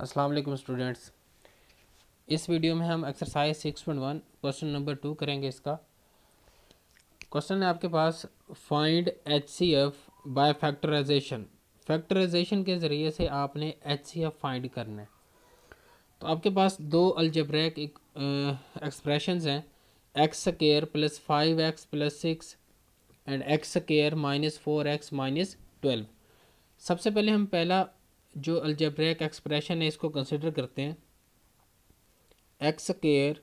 अस्सलाम वालेकुम स्टूडेंट्स इस वीडियो में हम exercise six point one question number two करेंगे इसका क्वेश्चन है आपके पास find H C F by factorization factorization के ज़रिए से आपने एच सी एफ फाइंड करना है तो आपके पास दो अल्जब्रैक एक्सप्रेशन हैं x square plus five x plus six and x square minus four x minus twelve सबसे पहले हम पहला जो अल्जब्रैक एक्सप्रेशन है इसको कंसिडर करते हैं x square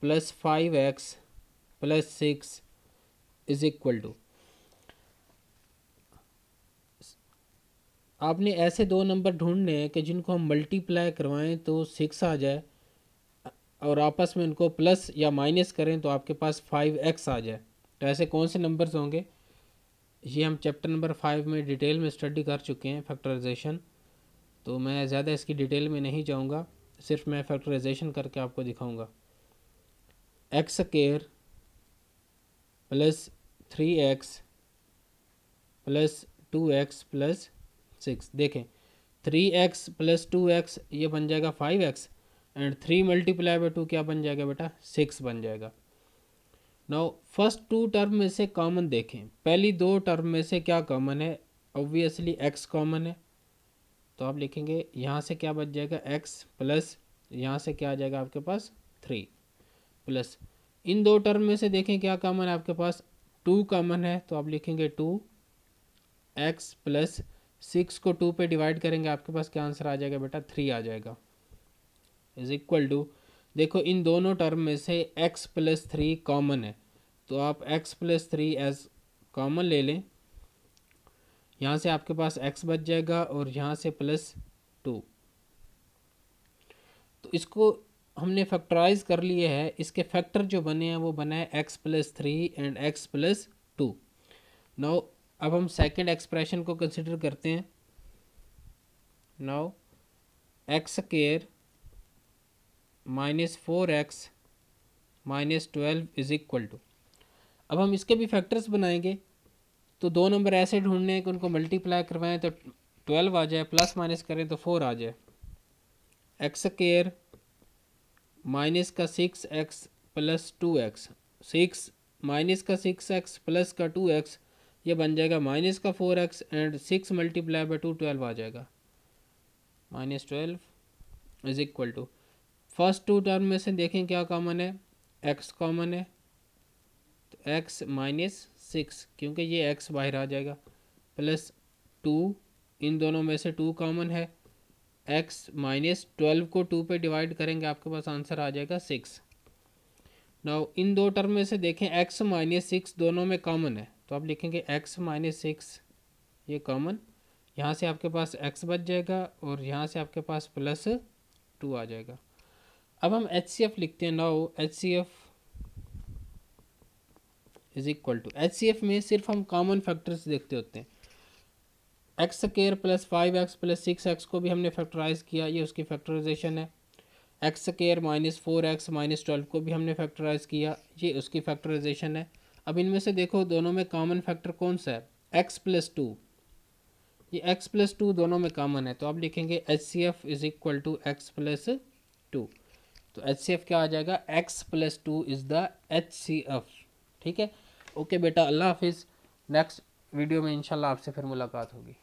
plus five x plus six is equal to आपने ऐसे दो नंबर ढूंढने हैं कि जिनको हम मल्टीप्लाई करवाएं तो सिक्स आ जाए और आपस में उनको प्लस या माइनस करें तो आपके पास फाइव एक्स आ जाए तो ऐसे कौन से नंबर्स होंगे ये हम चैप्टर नंबर फाइव में डिटेल में स्टडी कर चुके हैं फैक्टराइजेशन तो मैं ज़्यादा इसकी डिटेल में नहीं जाऊँगा सिर्फ मैं फैक्टराइजेशन करके आपको दिखाऊँगा x square plus three x plus two x plus six देखें three x plus two x ये बन जाएगा five x and three multiply by two क्या बन जाएगा बेटा सिक्स बन जाएगा नाउ फर्स्ट टू टर्म में से कॉमन देखें पहली दो टर्म में से क्या कॉमन है ऑब्वियसली एक्स कॉमन है तो आप लिखेंगे यहाँ से क्या बच जाएगा एक्स प्लस यहाँ से क्या आ जाएगा आपके पास थ्री प्लस इन दो टर्म में से देखें क्या कॉमन है आपके पास टू कॉमन है तो आप लिखेंगे टू एक्स प्लस सिक्स को टू पे डिवाइड करेंगे आपके पास क्या आंसर आ जाएगा बेटा थ्री आ जाएगा इज इक्वल टू देखो इन दोनों टर्म में से एक्स प्लस थ्री कॉमन है तो आप x plus three as common ले लें यहाँ से आपके पास x बच जाएगा और यहाँ से प्लस टू तो इसको हमने फैक्टराइज कर लिए है इसके फैक्टर जो बने हैं वो बना है x plus three and x plus two now अब हम सेकंड एक्सप्रेशन को कंसिडर करते हैं now x square minus four x minus twelve is equal to अब हम इसके भी फैक्टर्स बनाएंगे तो दो नंबर ऐसे ढूंढने हैं कि उनको मल्टीप्लाई करवाएं तो ट्वेल्व आ जाए प्लस माइनस करें तो फोर आ जाए एक्स केयर माइनस का six x plus two x six minus का सिक्स एक्स प्लस का टू एक्स ये बन जाएगा माइनस का four x and six multiply by two twelve आ जाएगा minus twelve is equal to first two term में से देखें क्या कॉमन है एक्स कॉमन है एक्स माइनस सिक्स क्योंकि ये एक्स बाहर आ जाएगा प्लस टू इन दोनों में से टू कॉमन है एक्स माइनस ट्वेल्व को टू पे डिवाइड करेंगे आपके पास आंसर आ जाएगा सिक्स नाउ इन दो टर्म में से देखें एक्स माइनस सिक्स दोनों में कॉमन है तो आप लिखेंगे एक्स माइनस सिक्स ये कॉमन यहाँ से आपके पास एक्स बच जाएगा और यहाँ से आपके पास प्लस टू आ जाएगा अब हम एच सी एफ लिखते हैं now H C F is equal to H C F में सिर्फ हम कॉमन फैक्टर्स देखते होते हैं x square plus five x plus six x को भी हमने फैक्टराइज किया ये उसकी फैक्टराइजेशन है x square minus four x minus twelve को भी हमने फैक्टराइज किया ये उसकी फैक्टराइजेशन है अब इनमें से देखो दोनों में कॉमन फैक्टर कौन सा है एक्स प्लस टू ये एक्स प्लस टू दोनों में कॉमन है तो आप लिखेंगे H C F is equal to x plus two तो एच सी एफ क्या आ जाएगा x plus two is the H C F ठीक है ओके बेटा अल्लाह हाफिज़ नेक्स्ट वीडियो में इंशाल्लाह आपसे फिर मुलाकात होगी